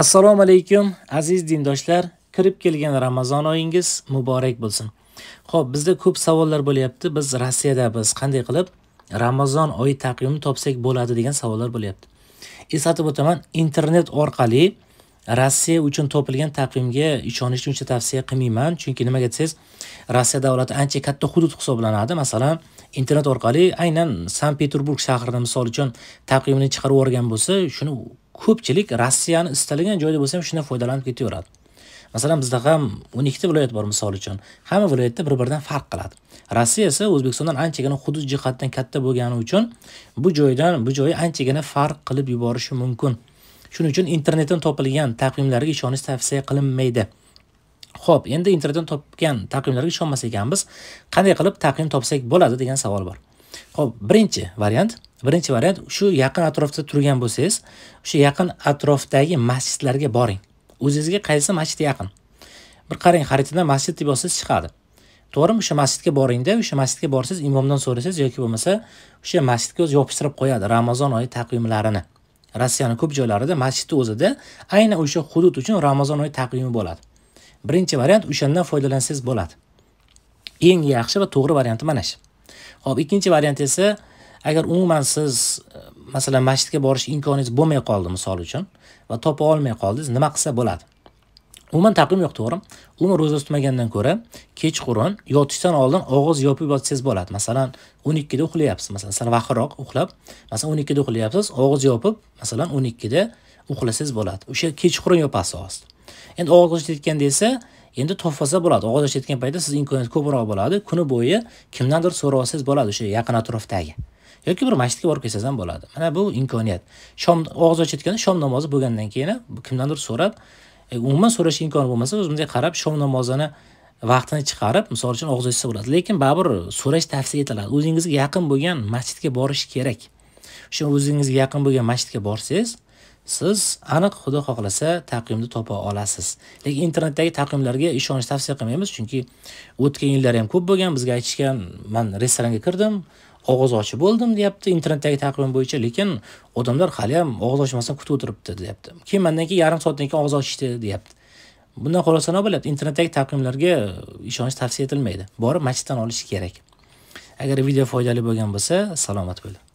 assalomu alaykum aziz dindoshlar kirib kelgan ramazon oyingiz muborak bo'lsin ho'p bizda ko'p savollar bo'lyapti biz biz qanday qilib ramazon oyi taqvimini topsak bo'ladi degan savollar bo'lyapti eslatib o'taman internet orqali rossiya uchun topilgan taqvimga ishonishni uncha tavsiya qilmayman chunki nimaga desangiz rossiya davlati ancha katta hudud hisoblanadi masalan internet orqali aynan sankt peterburg shahrini misol uchun taqvimini chiqarib yuborgan bo'lsa shuni ko'pchilik rossiyani istalgan joyda bo'lsa ham shundan foydalanib ketaveradi masalan bizda ham o'n ikkita viloyat bor misol uchun hamma viloyatda bir biridan farq qiladi rossiya esa o'zbekistondan anchagina hudud jihatdan katta bo'lgani uchun bu joydan bu joyi anchagina farq qilib yuborishi mumkin shuning uchun internetdan topilgan taqvimlarga ishonish tavsiya qilinmaydi ho'p endi internetdan topgan taqvimlarga ishonmas ekanmiz qanday qilib taqvim topsak bo'ladi degan savol bor ho'p birinchi variant birinchi variant shu yaqin atrofda turgan bo'lsangiz o'sha yaqin atrofdagi masjidlarga boring o'zingizga qaysi masjid yaqin bir qarang xaritadan masjid deb yozsangiz chiqadi to'g'rimi o'sha masjidga boringda o'sha masjidga borsangiz imomdan so'rasangiz yoki bo'lmasa o'sha masjidga o'zi yopishtirib qo'yadi ramazon oyi taqvimlarini rossiyani ko'p joylarida masjidni o'zida aynan o'sha hudud uchun ramazon oyi taqvimi bo'ladi birinchi variant o'shandan foydalansangiz bo'ladi eng yaxshi va to'g'ri varianti mana shu hop ikkinchi variant esa agar umuman siz e, masalan masjidga borish imkoningiz bo'lmay qoldi misol uchun va topa olmay qoldingiz nima qilsa bo'ladi umuman taqvim yo'q to'g'rimi umuman ro'za tutmagandan ko'ra kechqurun yotishdan oldin og'iz yopib yotsangiz bo'ladi masalan o'n ikkida uxlayapsiz masalan sal vaqtroq uxlab masalan o'n ikkida uxlayapsiz og'iz yopib masalan o'n ikkida uxlasangiz bo'ladi o'sha kechqurun yopasiz og'izni endi og'iz ochayotganda esa endi topolsa bo'ladi og'iz ochayotgan paytda siz imkoniyat ko'proq bo'ladi kuni bo'yi kimdandir so'rab olsangiz bo'ladi o'sha yaqin atrofdagi yoki bir masjidga borib kelsangiz ham bo'ladi mana bu imkoniyat shom og'iz ochib aytganda shom namozi bo'lgandan keyin kimdandir so'rab e, umuman so'rash imkoni bo'lmasa o'zimizga qarab shom namozini vaqtini chiqarib misol uchun og'iz ochsa bo'ladi lekin baribir so'rash tavsiya etiladi o'zingizga yaqin bo'lgan masjidga borish kerak o'sha o'zingizga yaqin bo'lgan masjidga borsangiz siz aniq xudo xohlasa taqvimni topa olasiz lekin internetdagi taqvimlarga ishonish tavsiya qilmaymiz chunki o'tgan yillar ham ko'p bo'lgan bizga aytishgan man restoranga kirdim og'iz ochib bo'ldim deyapti internetdagi taqvim bo'yicha lekin odamlar hali ham og'iz ochmasdan kutib o'tiribdi deyapti keyin mandan keyin yarim soatdan keyin og'iz ochishdi deyapti bundan xulosa nima bo'lyapti internetdagi taqvimlarga ishonish tavsiya etilmaydi borib masjiddan olish kerak agar video foydali bo'lgan bo'lsa salomat bo'ling